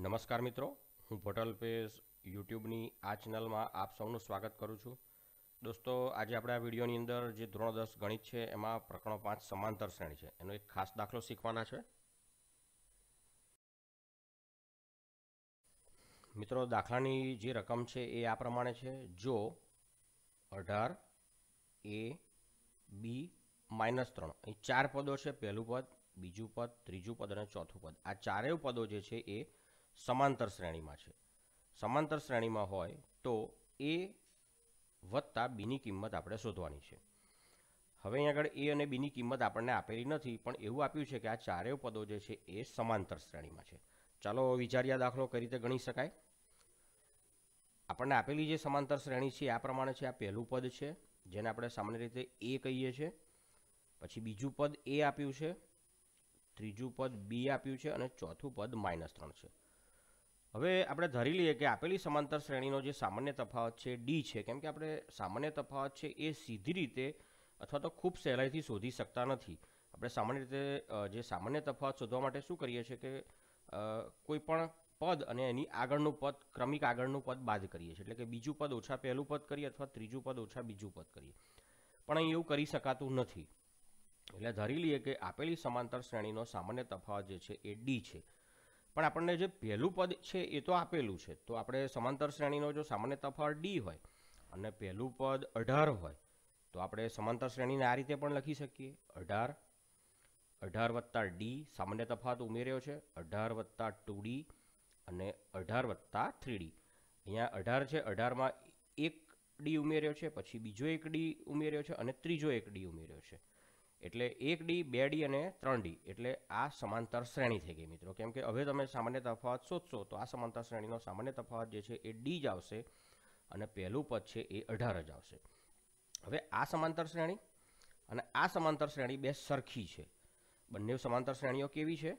નમસ્કાર મિત્રો હું ભોટલ પેસ યુટ્યુબની આ ચેનલમાં આપ સૌનું સ્વાગત કરું છું દોસ્તો આજે આપણે આ વિડીયોની અંદર જે ધોરણ દસ ગણિત છે એમાં પ્રકરણ પાંચ સમાંતર શ્રેણી છે એનો એક ખાસ દાખલો શીખવાના છે મિત્રો દાખલાની જે રકમ છે એ આ પ્રમાણે છે જો અઢાર એ બી માઇનસ ત્રણ અહીં ચાર પદો છે પહેલું પદ બીજું પદ ત્રીજું પદ અને ચોથું પદ આ ચારેય પદો જે છે એ સમાંતર શ્રેણીમાં છે સમાંતર શ્રેણીમાં હોય તો એ વત્તા બીની કિંમત આપણે શોધવાની છે હવે અહીં આગળ એ અને બીની કિંમત આપણને આપેલી નથી પણ એવું આપ્યું છે કે આ ચારેય પદો જે છે એ સમાંતર શ્રેણીમાં છે ચાલો વિચાર્યા દાખલો કઈ રીતે ગણી શકાય આપણને આપેલી જે સમાંતર શ્રેણી છે આ પ્રમાણે છે આ પહેલું પદ છે જેને આપણે સામાન્ય રીતે એ કહીએ છીએ પછી બીજું પદ એ આપ્યું છે ત્રીજું પદ બી આપ્યું છે અને ચોથું પદ માઇનસ ત્રણ છે હવે આપણે ધરી લઈએ કે આપેલી સમાંતર શ્રેણીનો જે સામાન્ય તફાવત છે ડી છે કેમ કે આપણે સામાન્ય તફાવત છે એ સીધી રીતે અથવા તો ખૂબ સહેલાઈથી શોધી શકતા નથી આપણે સામાન્ય રીતે જે સામાન્ય તફાવત શોધવા માટે શું કરીએ છીએ કે કોઈ પણ પદ અને એની આગળનું પદ ક્રમિક આગળનું પદ બાદ કરીએ છીએ એટલે કે બીજું પદ ઓછા પહેલું પદ કરીએ અથવા ત્રીજું પદ ઓછા બીજું પદ કરીએ પણ અહીં એવું કરી શકાતું નથી એટલે ધરી લઈએ કે આપેલી સમાંતર શ્રેણીનો સામાન્ય તફાવત જે છે એ ડી છે પણ આપણને જે પહેલું પદ છે એ તો આપેલું છે તો આપણે સમાંતર શ્રેણીનો જો સામાન્ય તફાવત ડી હોય અને પહેલું પદ અઢાર હોય તો આપણે સમાંતર શ્રેણીને આ રીતે પણ લખી શકીએ અઢાર અઢાર વત્તા ડી સામાન્ય તફાવત ઉમેર્યો છે અઢાર વત્તા ટુ ડી અને અઢાર વત્તા થ્રી ડી અહીંયા અઢાર છે અઢારમાં એક ડી ઉમેર્યો છે પછી બીજો એક ડી ઉમેર્યો છે અને ત્રીજો એક ડી ઉમેર્યો છે એટલે એક ડી બે ડી અને ત્રણ ડી એટલે આ સમાંતર શ્રેણી થઈ ગઈ મિત્રો કેમ કે હવે તમે સામાન્ય તફાવત શોધશો તો આ સમાંતર શ્રેણીનો સામાન્ય તફાવત જે છે એ ડી જ આવશે અને પહેલું પદ છે એ અઢાર જ આવશે હવે આ સમાંતર શ્રેણી અને આ સમાંતર શ્રેણી બે સરખી છે બંને સમાંતર શ્રેણીઓ કેવી છે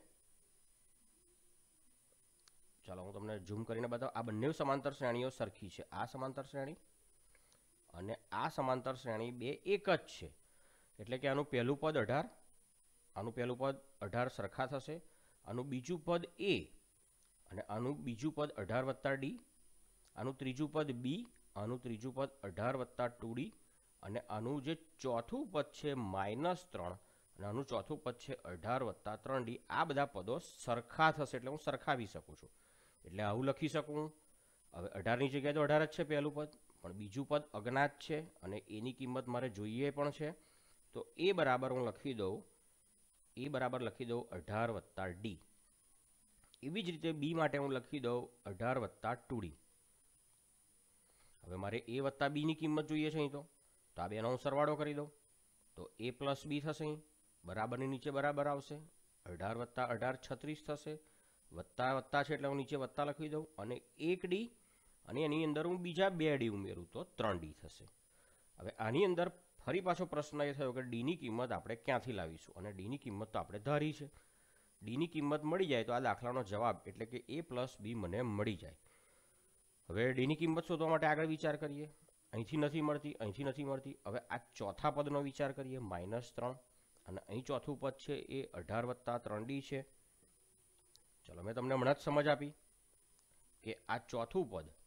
ચાલો હું તમને ઝૂમ કરીને બતાવું આ બંને સમાંતર શ્રેણીઓ સરખી છે આ સમાંતર શ્રેણી અને આ સમાંતર શ્રેણી બે એક જ છે એટલે કે આનું પહેલું પદ અઢાર આનું પહેલું પદ અઢાર સરખા થશે આનું બીજું પદ એ અને આનું બીજું પદ અઢાર વત્તા ડી આનું ત્રીજું પદ બી આનું ત્રીજું પદ અઢાર વત્તા ટુ ડી અને આનું જે ચોથું પદ છે માઇનસ ત્રણ અને આનું ચોથું પદ છે અઢાર વત્તા ત્રણ ડી આ બધા પદો સરખા થશે એટલે હું સરખાવી શકું છું એટલે આવું લખી શકું હવે અઢારની જગ્યાએ તો અઢાર જ છે પહેલું પદ પણ બીજું પદ અજ્ઞાત છે અને એની કિંમત મારે જોઈએ પણ છે તો એ બરાબર હું લખી દઉં એ બરાબર લખી દઉં અઢાર વત્તા ડી એવી જ રીતે બી માટે હું લખી દઉં અઢાર વત્તા ટુ ડી હવે મારે એ વત્તા બીની કિંમત જોઈએ છે અહીં તો તો આ બેનો હું સરવાળો કરી દઉં તો એ પ્લસ બી થશે અહીં બરાબરની નીચે બરાબર આવશે અઢાર વત્તા અઢાર છત્રીસ થશે વત્તા વત્તા છે એટલે હું નીચે વત્તા લખી દઉં અને એક ડી અને એની અંદર હું બીજા બે ડી ઉમેરું તો ત્રણ ડી થશે હવે આની અંદર ફરી પાછો પ્રશ્ન એ થયો કે ડીની કિંમત આપણે ક્યાંથી લાવીશું અને ડીની કિંમત તો આપણે ધારી છે ડીની કિંમત મળી જાય તો આ દાખલાનો જવાબ એટલે કે એ પ્લસ બી મને મળી જાય હવે ડીની કિંમત શોધવા માટે આગળ વિચાર કરીએ અહીંથી નથી મળતી અહીંથી નથી મળતી હવે આ ચોથા પદનો વિચાર કરીએ માઇનસ ત્રણ અને અહીં ચોથું પદ છે એ અઢાર વત્તા ત્રણ ડી છે ચલો મેં તમને હમણાં જ સમજ આપી કે આ ચોથું પદ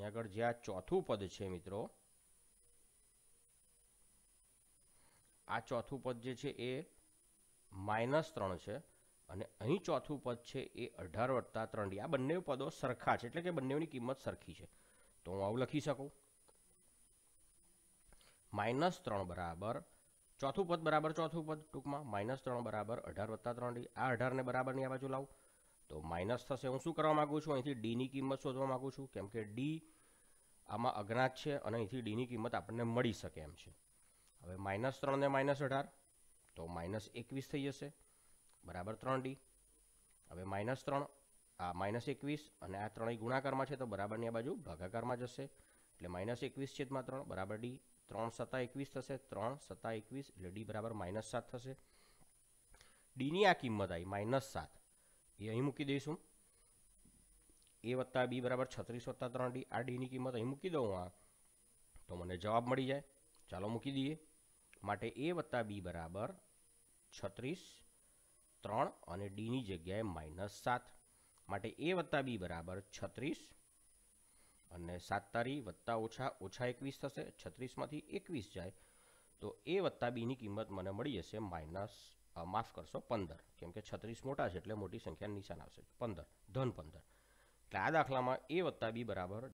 અહીંયા આગળ જે આ ચોથું પદ છે મિત્રો આ ચોથું પદ જે છે એ માઇનસ ત્રણ છે અને અહીં ચોથું પદ છે એ અઢાર વત્તા ત્રણ આ બંને પદો સરખા છે એટલે કે બંનેની કિંમત સરખી છે તો હું આવું લખી શકું માઇનસ ત્રણ બરાબર ચોથું પદ બરાબર ચોથું પદ ટૂંકમાં માઇનસ ત્રણ બરાબર અઢાર વત્તા ત્રણ આ અઢારને બરાબરની આ બાજુ લાવું તો માઇનસ થશે હું શું કરવા માગું છું અહીંથી ડીની કિંમત શોધવા માગું છું કેમ કે ડી આમાં અજ્ઞાત છે અને અહીંથી ડીની કિંમત આપણને મળી શકે એમ છે હવે માઇનસ ત્રણને માઇનસ અઢાર તો માઇનસ એકવીસ થઈ જશે બરાબર ત્રણ ડી હવે માઇનસ ત્રણ આ માઇનસ એકવીસ અને આ ત્રણેય ગુણાકારમાં છે તો બરાબરની આ બાજુ ભાગાકારમાં જશે એટલે માઇનસ એકવીસ છેદમાં ત્રણ બરાબર ડી ત્રણ સત્તા એકવીસ થશે ત્રણ સત્તા એકવીસ એટલે ડી બરાબર માઇનસ સાત થશે ડીની આ કિંમત આવી માઇનસ સાત એ અહીં મૂકી દઈશું એ વત્તા બી બરાબર છત્રીસ વત્તા ત્રણ ડી આ ડીની કિંમત અહીં મૂકી દઉં આ તો મને જવાબ મળી જાય ચાલો મૂકી દઈએ માટે એ વત્તા બી બરાબર છત્રીસ ત્રણ અને ડીની જગ્યાએ માઇનસ સાત માટે એ વત્તા બી બરાબર છત્રીસ અને સાત તારી વત્તા ઓછા ઓછા એકવીસ થશે છત્રીસમાંથી એકવીસ જાય તો એ વત્તા બીની કિંમત મને મળી જશે માઇનસ માફ કરશો પંદર કેમ કે છત્રીસ મોટા છે એટલે મોટી સંખ્યા નિશાન આવશે પંદર ધન પંદર એટલે આ દાખલામાં એ વત્તા બી બરાબર